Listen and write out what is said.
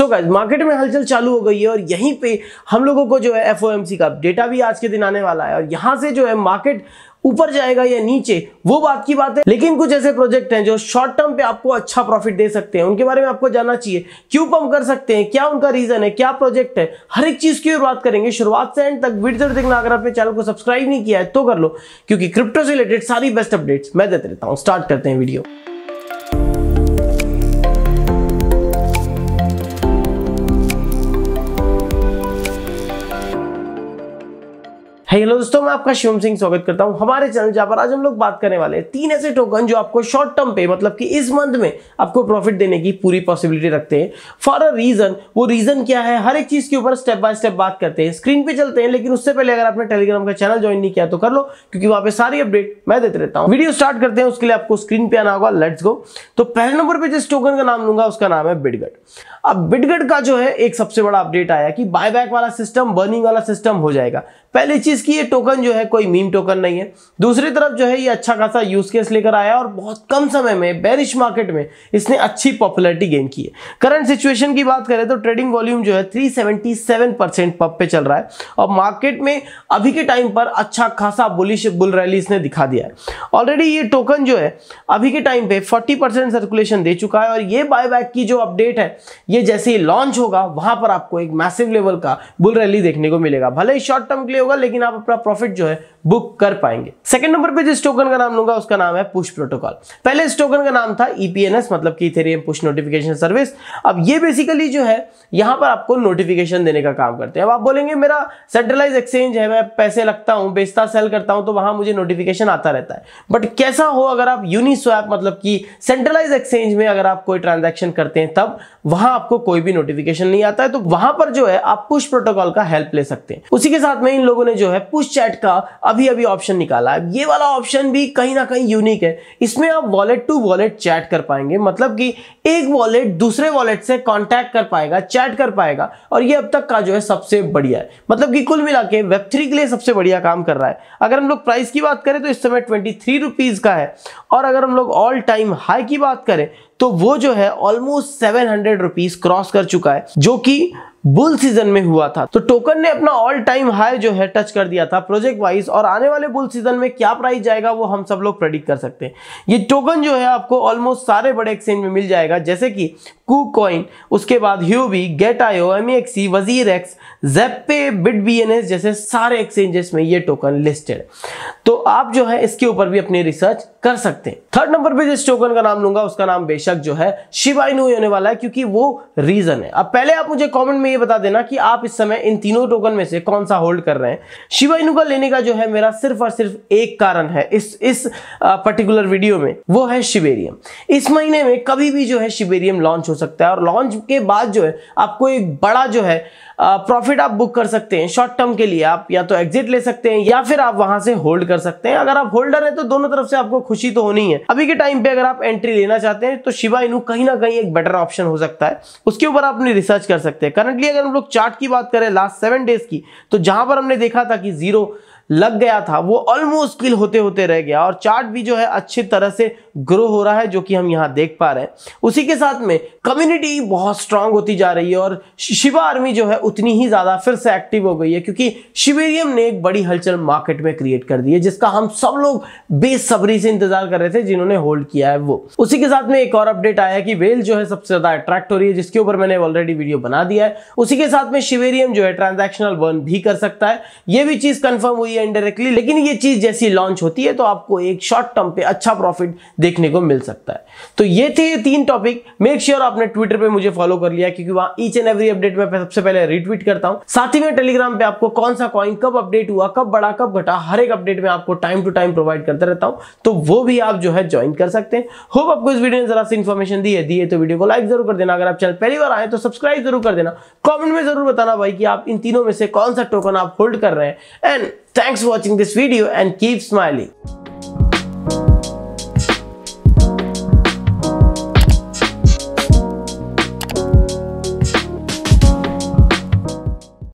So guys market में हलचल चालू हो गई है और यहीं पे हम लोगों को जो है एफ का डेटा भी आज के दिन आने वाला है और यहाँ से जो है मार्केट ऊपर जाएगा या नीचे वो बात की बात है लेकिन कुछ ऐसे प्रोजेक्ट हैं जो शॉर्ट टर्म पे आपको अच्छा प्रॉफिट दे सकते हैं उनके बारे में आपको जानना चाहिए क्यों पंप कर सकते हैं क्या उनका रीजन है क्या प्रोजेक्ट है हर एक चीज की बात करेंगे शुरुआत से एंड तक वीडियो देखना अगर आपने चैनल को सब्सक्राइब नहीं किया है तो कर लो क्योंकि क्रिप्टो से रिलेटेड सारी बेस्ट अपडेट्स मैं देते रहता हूँ स्टार्ट करते हैं वीडियो हेलो दोस्तों मैं आपका शिवम सिंह स्वागत करता हूं हमारे चैनल जहां पर आज हम लोग बात करने वाले हैं तीन ऐसे टोकन जो आपको शॉर्ट टर्म पे मतलब कि इस मंथ में आपको प्रॉफिट देने की पूरी पॉसिबिलिटी रखते हैं फॉर अ रीजन वो रीजन क्या है हर एक चीज के ऊपर स्टेप बाय स्टेप बात करते हैं स्क्रीन पे चलते हैं लेकिन उससे पहले अगर आपने टेलीग्राम का चैनल ज्वाइन नहीं किया तो कर लो क्योंकि वहां पर सारी अपडेट मैं देते रहता हूँ वीडियो स्टार्ट करते हैं उसके लिए आपको स्क्रीन पे आना होगा लेट्स गो तो पहले नंबर पर जिस टोकन का नाम लूंगा उसका नाम है बिडगट अब बिडगट का जो है एक सबसे बड़ा अपडेट आया कि बाय वाला सिस्टम बर्निंग वाला सिस्टम हो जाएगा पहली चीज इसकी ये टोकन जो है कोई मीम टोकन नहीं है दूसरी तरफ जो है ये अच्छा खासा यूज केस लेकर आया और बहुत कम समय में बैरिश मार्केट में इसने अच्छी पॉपुलरिटी गेन की है करंट सिचुएशन की बात करें तो ट्रेडिंग वॉल्यूम जो है 377 परसेंट पब पे चल रहा है और मार्केट में अभी के टाइम पर अच्छा खासा बुलिश बुल रैली इसने दिखा दिया है ऑलरेडी ये टोकन जो है अभी के टाइम पे फोर्टी सर्कुलेशन दे चुका है और ये बायबैक की जो अपडेट है ये जैसे ही लॉन्च होगा वहां पर आपको एक मैसिव लेवल का बुल रैली देखने को मिलेगा भले ही शॉर्ट टर्म के लिए होगा लेकिन आप अपना प्रॉफिट जो है बुक कर पाएंगे सेकंड नंबर पे जिस टोकन का नाम लूंगा उसका नाम है पुश प्रोटोकॉल पहले इस टोकन का नाम था ईपीएनएस e मतलब कि इथेरियम पुश नोटिफिकेशन सर्विस अब ये बेसिकली जो है यहां पर आपको नोटिफिकेशन देने का काम करते हैं अब आप बोलेंगे मेरा सेंट्रलाइज एक्सचेंज है मैं पैसे लगता हूं बेचता सेल करता हूं तो वहां मुझे नोटिफिकेशन आता रहता है बट कैसा हो अगर आप यूनिस्वैप मतलब की सेंट्रलाइज एक्सचेंज में अगर आप कोई ट्रांजेक्शन करते हैं तब वहां आपको कोई भी नोटिफिकेशन नहीं आता है तो वहां पर जो है आप पुश प्रोटोकॉल का हेल्प ले सकते हैं उसी के साथ में इन लोगों ने जो है है पुश चैट का अभी अभी ऑप्शन निकाला है ये वाला ऑप्शन भी कहीं ना कहीं यूनिक है इसमें आप वॉलेट टू वॉलेट चैट कर पाएंगे मतलब कि एक वॉलेट दूसरे वॉलेट से कॉन्टैक्ट कर पाएगा चैट कर पाएगा और ये अब तक का जो है सबसे बढ़िया है मतलब कि कुल मिला के वेब थ्री के लिए सबसे बढ़िया काम कर रहा है अगर हम लोग प्राइस की बात करें तो इस समय ट्वेंटी थ्री का है और अगर हम लोग ऑल टाइम हाई की बात करें तो वो जो है ऑलमोस्ट सेवन हंड्रेड क्रॉस कर चुका है जो कि बुल सीजन में हुआ था तो टोकन ने अपना ऑल टाइम हाई जो है टच कर दिया था प्रोजेक्ट वाइज और आने वाले बुल सीजन में क्या प्राइस जाएगा वो हम सब लोग प्रेडिक्ट कर सकते हैं ये टोकन जो है आपको ऑलमोस्ट सारे बड़े एक्सचेंज में मिल जाएगा जैसे कि कू कॉइन उसके बाद Huobi Gate io MEXC WazirX ZebPay Bitbns जैसे सारे एक्सचेंजेस में ये टोकन लिस्टेड तो आप जो है इसके ऊपर भी अपनी रिसर्च कर सकते हैं थर्ड नंबर पे जिस टोकन का नाम लूंगा उसका नाम बेशक जो है शिवाइन होने वाला है क्योंकि वो रीजन है अब पहले आप मुझे कॉमेंट में ये बता देना कि आप इस समय इन तीनों टोकन में से कौन सा होल्ड कर रहे हैं शिवा इनु का लेने का जो है मेरा सिर्फ और सिर्फ एक कारण है इस इस पर्टिकुलर वीडियो में वो है शिवेरियम इस महीने में कभी भी जो है शिवेरियम लॉन्च हो सकता है और लॉन्च के बाद जो है आपको एक बड़ा जो है प्रॉफिट आप बुक कर सकते हैं शॉर्ट टर्म के लिए आप या तो एग्जिट ले सकते हैं या फिर आप वहां से होल्ड कर सकते हैं अगर आप होल्डर हैं तो दोनों तरफ से आपको खुशी तो होनी है अभी के टाइम पे अगर आप एंट्री लेना चाहते हैं तो शिवा इनू कहीं ना कहीं एक बेटर ऑप्शन हो सकता है उसके ऊपर आप रिसर्च कर सकते हैं करंट करंटली अगर हम लोग चार्ट की बात करें लास्ट सेवन डेज की तो जहां पर हमने देखा था कि जीरो लग गया था वो ऑलमोस्ट किल होते होते रह गया और चार्ट भी जो है अच्छी तरह से ग्रो हो रहा है जो कि हम यहाँ देख पा रहे हैं उसी के साथ में कम्युनिटी बहुत स्ट्रांग होती जा रही है और शिवा आर्मी जो है उतनी ही ज़्यादा फिर से एक्टिव हो गई है क्योंकि शिवेरियम ने एक बड़ी हलचल मार्केट में क्रिएट कर दी है जिसका हम सब लोग बेसब्री से इंतजार कर रहे थे जिन्होंने होल्ड किया है वो उसी के साथ में एक और अपडेट आया है कि वेल जो है सबसे ज़्यादा अट्रैक्ट हो रही है जिसके ऊपर मैंने ऑलरेडी वीडियो बना दिया है उसी के साथ में शिवेरियम जो है ट्रांजेक्शनल बर्न भी कर सकता है ये भी चीज़ कन्फर्म हुई है या इनडायरेक्टली लेकिन ये चीज़ जैसी लॉन्च होती है तो आपको एक शॉर्ट टर्म पे अच्छा प्रॉफिट देखने को मिल सकता है तो ये थे ये तीन टॉपिक मेक श्योर आपने ट्विटर पे मुझे फॉलो कर लिया क्योंकि वहां ईच एंड एवरी अपडेट में सबसे पहले रिट्वीट करता हूं साथ ही में टेलीग्राम पे आपको कौन सा कॉइन कब अपडेट हुआ कब बड़ा कब घटा हर एक अपडेट में आपको टाइम टू टाइम प्रोवाइड करता रहता हूं तो वो भी आप जो है ज्वाइन कर सकते हैं होप आपको इस वीडियो ने जरा सी इन्फॉर्मेशन दी है दी है तो वीडियो को लाइक जरूर कर देना अगर आप चैनल पहली बार आए तो सब्सक्राइब जरूर कर देना कॉमेंट में जरूर बताना भाई कि आप इन तीनों में से कौन सा टोकन आप होल्ड कर रहे हैं and Thanks for watching this video and keep smiling.